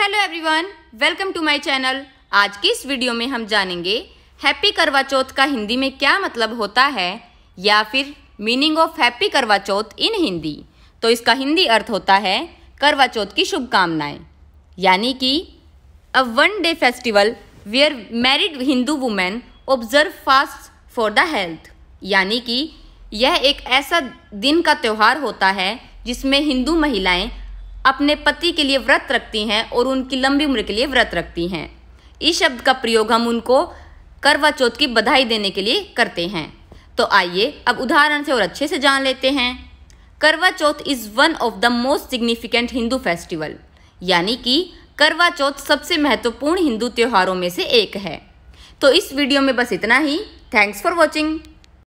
hello everyone welcome to my channel आज की इस वीडियो में हम जानेंगे हैप्पी करवा चौथ का हिंदी में क्या मतलब होता है या फिर मीनिंग ऑफ हैप्पी करवा चौथ इन हिंदी तो इसका हिंदी अर्थ होता है करवा चौथ की शुभकामनाएं यानी कि a one day festival where married Hindu women observe fast for the health यानी कि यह एक ऐसा दिन का त्यौहार होता है जिसमें हिंदू महिलाएं अपने पति के लिए व्रत रखती हैं और उनकी लंबी उम्र के लिए व्रत रखती हैं इस शब्द का प्रयोग हम उनको करवा चौथ की बधाई देने के लिए करते हैं तो आइए अब उदाहरण से और अच्छे से जान लेते हैं Karva Chauth is one of the most significant Hindu festival यानी कि करवा चौथ सबसे महत्वपूर्ण हिंदू त्योहारों में से एक है तो इस वीडियो में बस इतना ही थैंक्स फॉर वॉचिंग